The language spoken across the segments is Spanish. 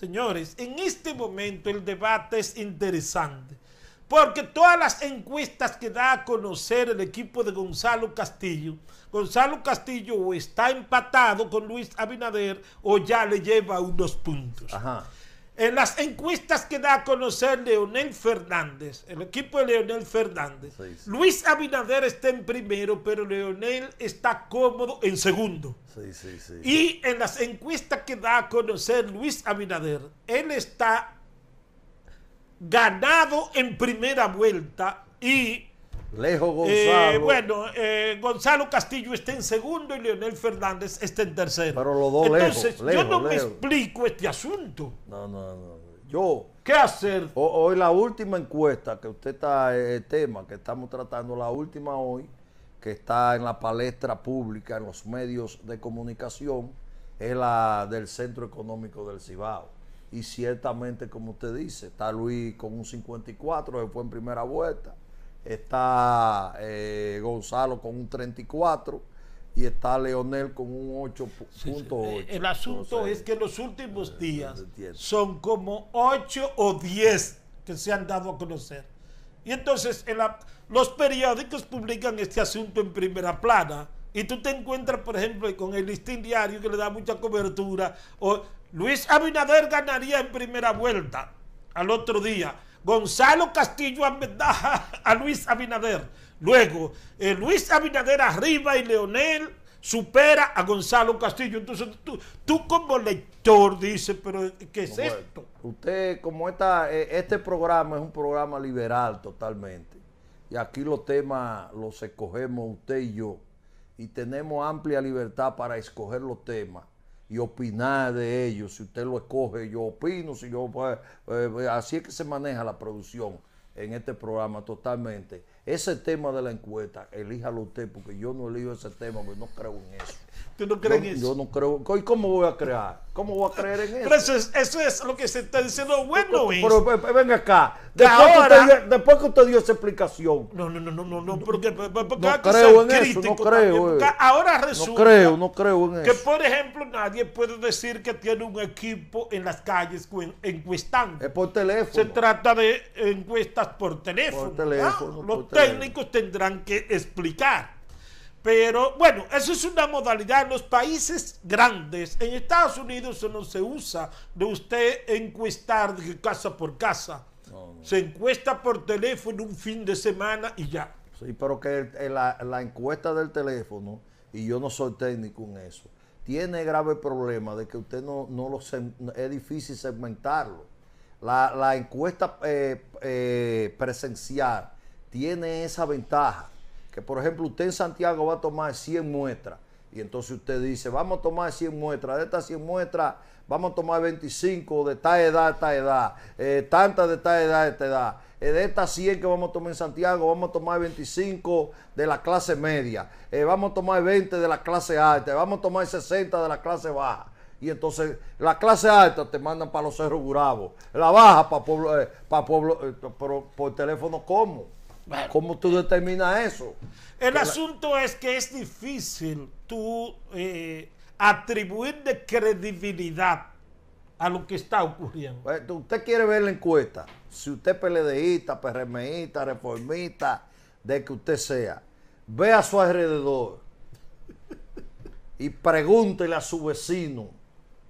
Señores, en este momento el debate es interesante, porque todas las encuestas que da a conocer el equipo de Gonzalo Castillo, Gonzalo Castillo o está empatado con Luis Abinader o ya le lleva unos puntos. Ajá. En las encuestas que da a conocer Leonel Fernández, el equipo de Leonel Fernández, Luis Abinader está en primero, pero Leonel está cómodo en segundo. Sí, y en las encuestas que da a conocer Luis Abinader, él está ganado en primera vuelta y Lejos eh, Gonzalo. bueno, eh, Gonzalo Castillo está en segundo y Leonel Fernández está en tercero. Pero los dos Entonces, yo no me explico este asunto. No, no, no. Yo. ¿Qué hacer? Hoy la última encuesta que usted está, eh, el tema que estamos tratando, la última hoy, que está en la palestra pública, en los medios de comunicación, es la del Centro Económico del Cibao. Y ciertamente, como usted dice, está Luis con un 54, se fue en primera vuelta está eh, Gonzalo con un 34 y está Leonel con un 8.8. Eh, el asunto es que los últimos eh, días son como 8 o 10 que se han dado a conocer. Y entonces los periódicos publican este asunto en primera plana. Y tú te encuentras, por ejemplo, con el listín diario que le da mucha cobertura. O Luis Abinader ganaría en primera vuelta al otro día. Gonzalo Castillo a Luis Abinader. Luego, eh, Luis Abinader arriba y Leonel supera a Gonzalo Castillo. Entonces tú, tú como lector dices, pero ¿qué es esto? Usted, como eh, este programa es un programa liberal totalmente, y aquí los temas los escogemos usted y yo, y tenemos amplia libertad para escoger los temas y opinar de ellos. Si usted lo escoge, yo opino, si yo eh, eh, así es que se maneja la producción en este programa totalmente. Ese tema de la encuesta, elíjalo usted, porque yo no elijo ese tema, porque no creo en eso no no creo. ¿Y cómo voy a crear? ¿Cómo voy a creer en eso? eso es, lo que se está diciendo bueno, Pero, ven acá. Después, que usted, dio esa explicación. No, no, no, no, no, Porque, no creo en eso, eh. Ahora resulta. No creo, no creo en eso. Que, por ejemplo, nadie puede decir que tiene un equipo en las calles encuestando. Es por teléfono. Se trata de encuestas por teléfono. Los técnicos tendrán que explicar. Pero bueno, eso es una modalidad en los países grandes. En Estados Unidos eso no se usa de usted encuestar casa por casa. Se encuesta por teléfono un fin de semana y ya. Sí, pero que la, encuesta del teléfono, y yo no soy técnico en eso, tiene grave problema de que usted no, no lo... Es difícil segmentarlo. La, encuesta eh, eh, presencial tiene esa ventaja que por ejemplo usted en Santiago va a tomar 100 muestras y entonces usted dice, vamos a tomar 100 muestras, de estas 100 muestras vamos a tomar 25 de tal edad, tal edad, eh, tantas de tal edad, esta edad. Eh, de estas 100 que vamos a tomar en Santiago, vamos a tomar 25 de la clase media, eh, vamos a tomar 20 de la clase alta, vamos a tomar 60 de la clase baja. Y entonces la clase alta te mandan para los cerros guravos la baja para para pueblo por, teléfono ¿cómo? ¿Cómo tú determinas eso? El asunto es que es difícil tú eh, atribuir de credibilidad a lo que está ocurriendo. Pues, usted quiere ver la encuesta. Si usted es PLDista, PRMista, reformista, de que usted sea, ve a su alrededor y pregúntele a su vecino,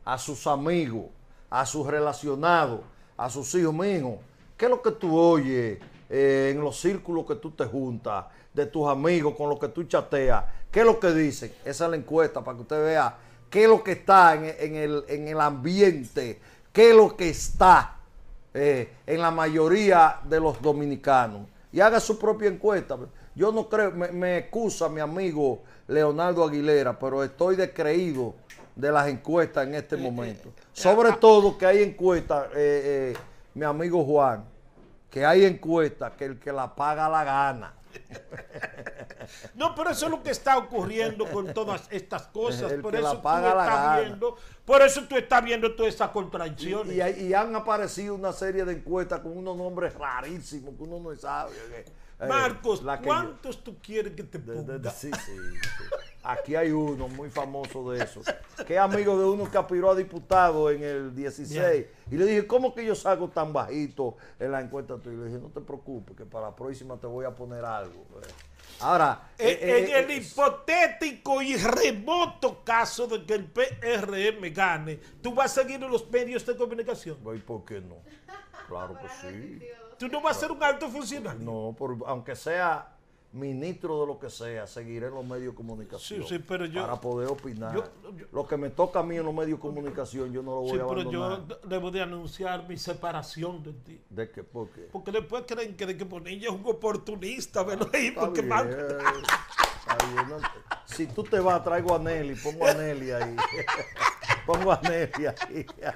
a sus amigos, a sus relacionados, a sus hijos míos, ¿qué es lo que tú oyes? Eh, en los círculos que tú te juntas, de tus amigos con los que tú chateas, ¿qué es lo que dicen? Esa es la encuesta para que usted vea qué es lo que está en, el, ambiente, qué es lo que está eh, en la mayoría de los dominicanos. Y haga su propia encuesta. Yo no creo, me, excusa mi amigo Leonardo Aguilera, pero estoy descreído de las encuestas en este eh, momento. Sobre ah, ah. todo que hay encuestas, mi amigo Juan, que hay encuestas que el que la paga la gana. No, pero eso es lo que está ocurriendo con todas estas cosas. por, eso tú estás Viendo, por eso tú estás viendo todas estas contradicciones. Y, han aparecido una serie de encuestas con unos nombres rarísimos que uno no sabe. Eh, Marcos, ¿cuántos tú quieres que te ponga? sí. sí. Aquí hay uno muy famoso de eso, que amigo de uno que aspiró a diputado en el 16. Y le dije, ¿cómo que yo salgo tan bajito en la encuesta tuya? Y le dije, no te preocupes, que para la próxima te voy a poner algo. Pues. Ahora, en, eh, eh, el eh, hipotético y remoto caso de que el PRM gane, ¿tú vas a seguir en los medios de comunicación? ¿Y por qué no? Claro que sí. ¿Tú no vas a ser un alto funcionario? No, por, aunque sea ministro de lo que sea, seguiré en los medios de comunicación sí, para poder opinar. lo que me toca a mí en los medios de comunicación, yo no lo voy a abandonar. pero yo debo de anunciar mi separación de ti. ¿De qué? ¿Por qué? Porque después creen que, de que Bonilla es un oportunista, si tú te vas, traigo a Nelly, pongo a Nelly ahí. pongo a Nelly ahí.